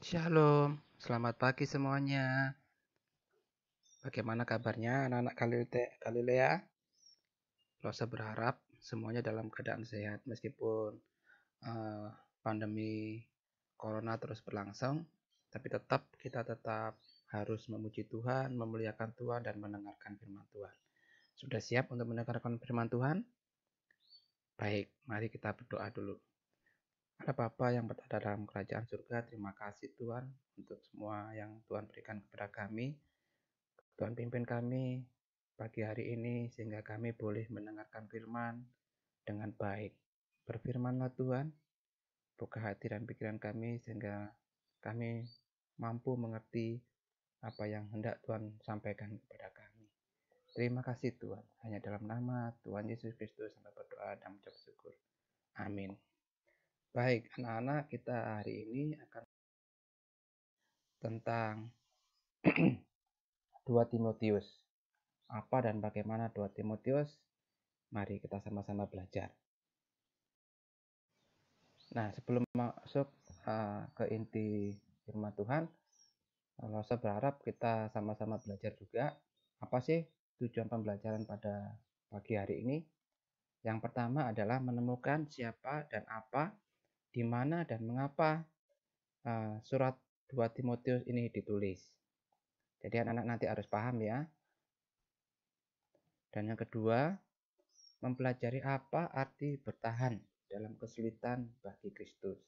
Shalom, selamat pagi semuanya. Bagaimana kabarnya anak-anak Galilea? Lo saya berharap semuanya dalam keadaan sehat meskipun uh, pandemi corona terus berlangsung, tapi tetap kita tetap harus memuji Tuhan, memuliakan Tuhan dan mendengarkan firman Tuhan. Sudah siap untuk mendengarkan firman Tuhan? Baik, mari kita berdoa dulu. Ada Bapa yang berada dalam kerajaan surga, terima kasih Tuhan untuk semua yang Tuhan berikan kepada kami. Tuhan pimpin kami pagi hari ini sehingga kami boleh mendengarkan firman dengan baik. Berfirmanlah Tuhan, buka hati dan pikiran kami sehingga kami mampu mengerti apa yang hendak Tuhan sampaikan kepada kami. Terima kasih Tuhan. Hanya dalam nama Tuhan Yesus Kristus kami berdoa dan mengucap syukur. Amin. Baik, anak-anak, kita hari ini akan tentang 2 Timotius. Apa dan bagaimana 2 Timotius? Mari kita sama-sama belajar. Nah, sebelum masuk uh, ke inti firman Tuhan, kalau saya berharap kita sama-sama belajar juga apa sih tujuan pembelajaran pada pagi hari ini. Yang pertama adalah menemukan siapa dan apa di mana dan mengapa uh, surat 2 Timotius ini ditulis. Jadi anak-anak nanti harus paham ya. Dan yang kedua, mempelajari apa arti bertahan dalam kesulitan bagi Kristus.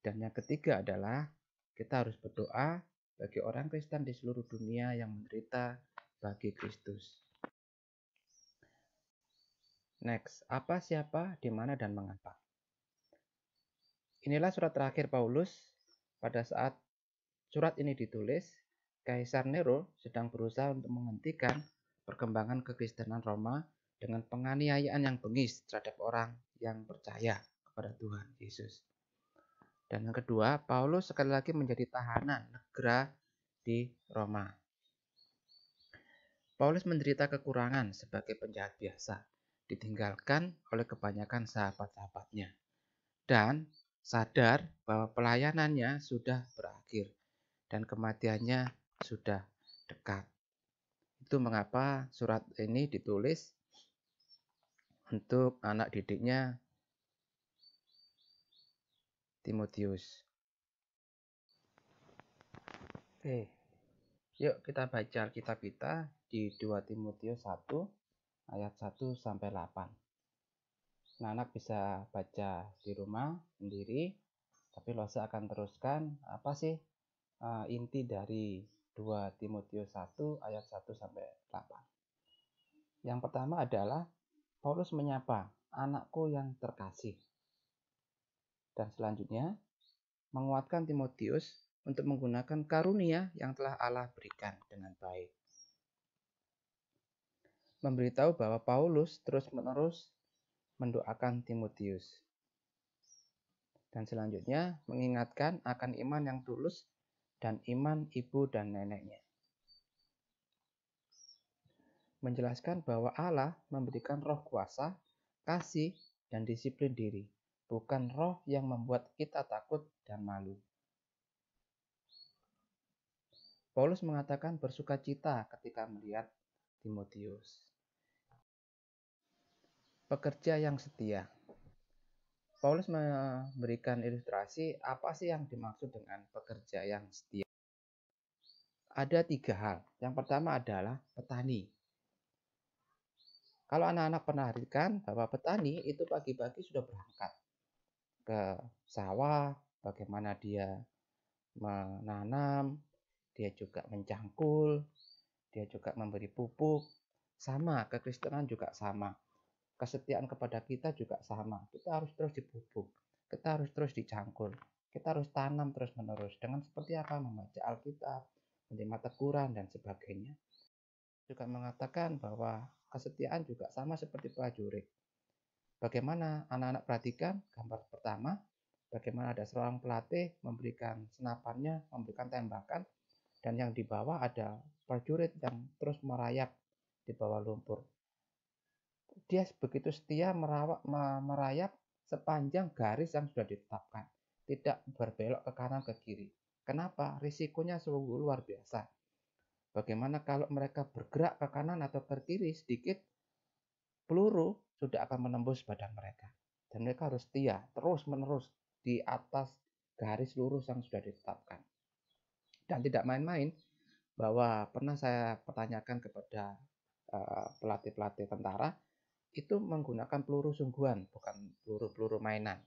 Dan yang ketiga adalah kita harus berdoa bagi orang Kristen di seluruh dunia yang menderita bagi Kristus. Next, apa siapa, di mana dan mengapa? Inilah surat terakhir Paulus pada saat surat ini ditulis, Kaisar Nero sedang berusaha untuk menghentikan perkembangan kekristenan Roma dengan penganiayaan yang bengis terhadap orang yang percaya kepada Tuhan Yesus. Dan yang kedua, Paulus sekali lagi menjadi tahanan negara di Roma. Paulus menderita kekurangan sebagai penjahat biasa, ditinggalkan oleh kebanyakan sahabat-sahabatnya. Dan sadar bahwa pelayanannya sudah berakhir dan kematiannya sudah dekat. Itu mengapa surat ini ditulis untuk anak didiknya Timotius. Oke, yuk kita baca Alkitab kita di 2 Timotius 1 ayat 1 sampai 8 anak-anak bisa baca di rumah sendiri tapi Lose akan teruskan apa sih uh, inti dari 2 Timotius 1 ayat 1 sampai 8. Yang pertama adalah Paulus menyapa anakku yang terkasih. Dan selanjutnya menguatkan Timotius untuk menggunakan karunia yang telah Allah berikan dengan baik. Memberitahu bahwa Paulus terus-menerus mendoakan Timotius. Dan selanjutnya, mengingatkan akan iman yang tulus dan iman ibu dan neneknya. Menjelaskan bahwa Allah memberikan roh kuasa, kasih, dan disiplin diri, bukan roh yang membuat kita takut dan malu. Paulus mengatakan bersuka cita ketika melihat Timotius pekerja yang setia. Paulus memberikan ilustrasi apa sih yang dimaksud dengan pekerja yang setia. Ada tiga hal. Yang pertama adalah petani. Kalau anak-anak pernah bapak petani itu pagi-pagi sudah berangkat ke sawah, bagaimana dia menanam, dia juga mencangkul, dia juga memberi pupuk. Sama, kekristenan juga sama kesetiaan kepada kita juga sama. Kita harus terus dipupuk, kita harus terus dicangkul, kita harus tanam terus-menerus dengan seperti apa membaca Alkitab, menerima teguran dan sebagainya. Juga mengatakan bahwa kesetiaan juga sama seperti prajurit. Bagaimana anak-anak perhatikan gambar pertama, bagaimana ada seorang pelatih memberikan senapannya, memberikan tembakan, dan yang di bawah ada prajurit yang terus merayap di bawah lumpur dia begitu setia merawak, merayap sepanjang garis yang sudah ditetapkan, tidak berbelok ke kanan ke kiri. Kenapa? Risikonya sungguh luar biasa. Bagaimana kalau mereka bergerak ke kanan atau ke kiri sedikit, peluru sudah akan menembus badan mereka. Dan mereka harus setia terus-menerus di atas garis lurus yang sudah ditetapkan. Dan tidak main-main bahwa pernah saya pertanyakan kepada eh, pelatih-pelatih tentara itu menggunakan peluru sungguhan, bukan peluru-peluru mainan.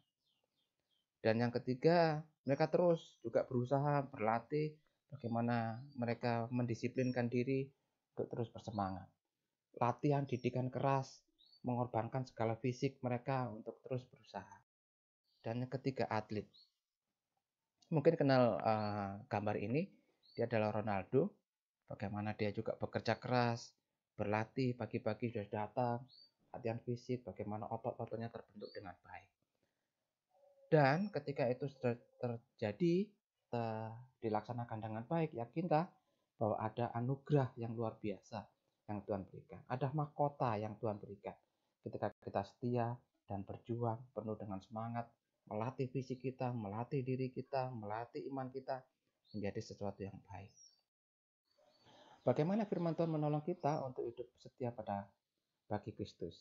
Dan yang ketiga, mereka terus juga berusaha berlatih bagaimana mereka mendisiplinkan diri untuk terus bersemangat. Latihan didikan keras mengorbankan segala fisik mereka untuk terus berusaha. Dan yang ketiga, atlet. Mungkin kenal uh, gambar ini, dia adalah Ronaldo. Bagaimana dia juga bekerja keras, berlatih pagi-pagi sudah datang, latihan fisik, bagaimana otot-ototnya terbentuk dengan baik. Dan ketika itu terjadi, dilaksanakan dengan baik, yakinlah bahwa ada anugerah yang luar biasa yang Tuhan berikan. Ada mahkota yang Tuhan berikan. Ketika kita setia dan berjuang penuh dengan semangat, melatih fisik kita, melatih diri kita, melatih iman kita menjadi sesuatu yang baik. Bagaimana firman Tuhan menolong kita untuk hidup setia pada bagi Kristus.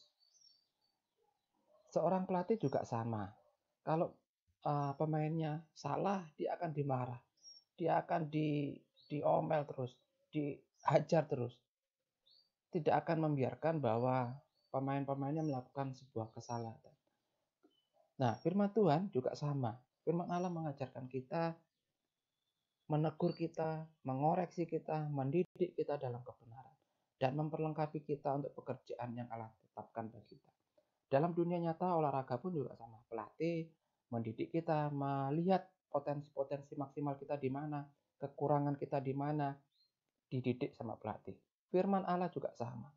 Seorang pelatih juga sama. Kalau uh, pemainnya salah, dia akan dimarah, dia akan di diomel terus, dihajar terus. Tidak akan membiarkan bahwa pemain-pemainnya melakukan sebuah kesalahan. Nah, firman Tuhan juga sama. Firman Allah mengajarkan kita menegur kita, mengoreksi kita, mendidik kita dalam kebenaran dan memperlengkapi kita untuk pekerjaan yang Allah tetapkan bagi kita. Dalam dunia nyata olahraga pun juga sama. Pelatih mendidik kita melihat potensi-potensi maksimal kita di mana, kekurangan kita di mana, dididik sama pelatih. Firman Allah juga sama.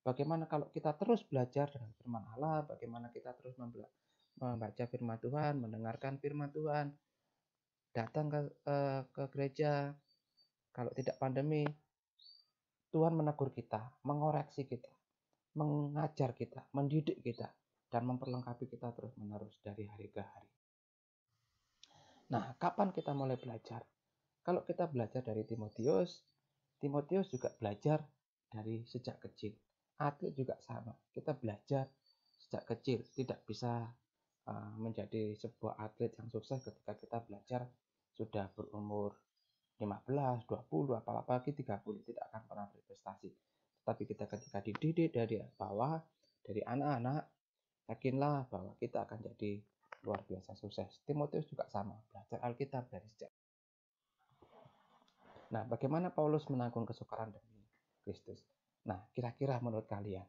Bagaimana kalau kita terus belajar dengan firman Allah, bagaimana kita terus membaca firman Tuhan, mendengarkan firman Tuhan, datang ke, eh, ke gereja, kalau tidak pandemi Tuhan menegur kita, mengoreksi kita, mengajar kita, mendidik kita, dan memperlengkapi kita terus-menerus dari hari ke hari. Nah, kapan kita mulai belajar? Kalau kita belajar dari Timotius, Timotius juga belajar dari sejak kecil. Atlet juga sama, kita belajar sejak kecil, tidak bisa eh, menjadi sebuah atlet yang sukses ketika kita belajar sudah berumur 15, 20, apalagi 30 tidak akan pernah berprestasi. Tetapi kita ketika dididik dari bawah, dari anak-anak, yakinlah bahwa kita akan jadi luar biasa sukses. Timotius juga sama, belajar Alkitab dari sejak. Nah, bagaimana Paulus menanggung kesukaran demi Kristus? Nah, kira-kira menurut kalian,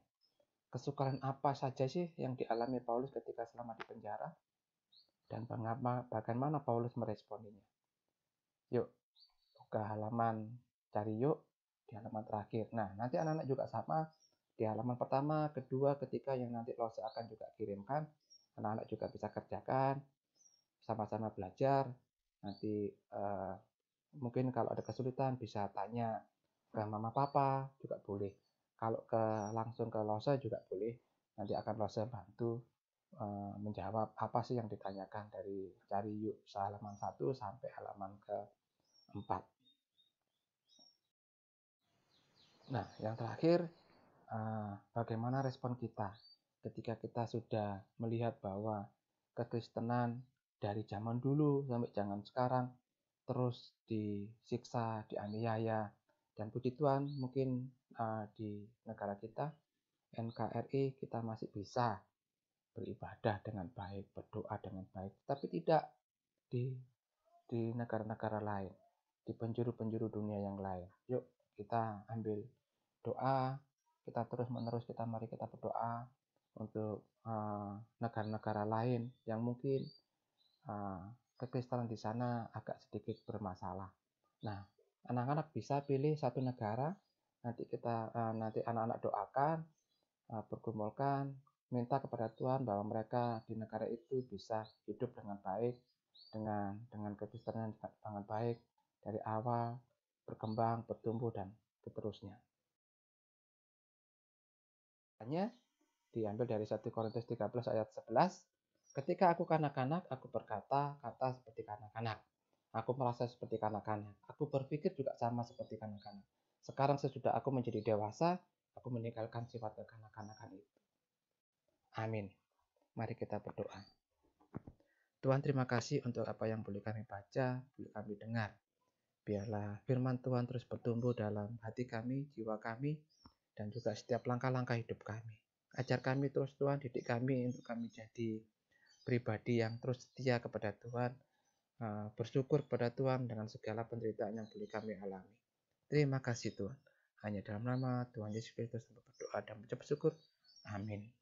kesukaran apa saja sih yang dialami Paulus ketika selama di penjara? Dan bagaimana Paulus meresponinya? Yuk, ke halaman cari yuk di halaman terakhir. Nah, nanti anak-anak juga sama di halaman pertama, kedua, ketiga yang nanti lo akan juga kirimkan. Anak-anak juga bisa kerjakan, sama-sama belajar. Nanti eh, mungkin kalau ada kesulitan bisa tanya ke mama papa juga boleh. Kalau ke langsung ke Losa juga boleh. Nanti akan Losa bantu eh, menjawab apa sih yang ditanyakan dari cari yuk halaman satu sampai halaman ke 4. Nah, yang terakhir, eh, bagaimana respon kita ketika kita sudah melihat bahwa kekristenan dari zaman dulu sampai zaman sekarang terus disiksa, dianiaya, dan puji Tuhan mungkin eh, di negara kita, NKRI, kita masih bisa beribadah dengan baik, berdoa dengan baik, tapi tidak di di negara-negara lain, di penjuru-penjuru dunia yang lain. Yuk, kita ambil doa kita terus menerus kita mari kita berdoa untuk eh, negara-negara uh, lain yang mungkin uh, kekristenan di sana agak sedikit bermasalah. Nah, anak-anak bisa pilih satu negara nanti kita uh, nanti anak-anak doakan uh, minta kepada Tuhan bahwa mereka di negara itu bisa hidup dengan baik dengan dengan kekristenan dengan baik dari awal berkembang bertumbuh dan seterusnya. Makanya diambil dari 1 Korintus 13 ayat 11. Ketika aku kanak-kanak, aku berkata kata seperti kanak-kanak. Aku merasa seperti kanak-kanak. Aku berpikir juga sama seperti kanak-kanak. Sekarang sesudah aku menjadi dewasa, aku meninggalkan sifat kekanak-kanakan itu. Amin. Mari kita berdoa. Tuhan terima kasih untuk apa yang boleh kami baca, boleh kami dengar. Biarlah firman Tuhan terus bertumbuh dalam hati kami, jiwa kami, dan juga setiap langkah-langkah hidup kami. Ajar kami terus Tuhan, didik kami untuk kami jadi pribadi yang terus setia kepada Tuhan, eh, bersyukur kepada Tuhan dengan segala penderitaan yang boleh kami alami. Terima kasih Tuhan. Hanya dalam nama Tuhan Yesus Kristus berdoa dan mengucap syukur. Amin.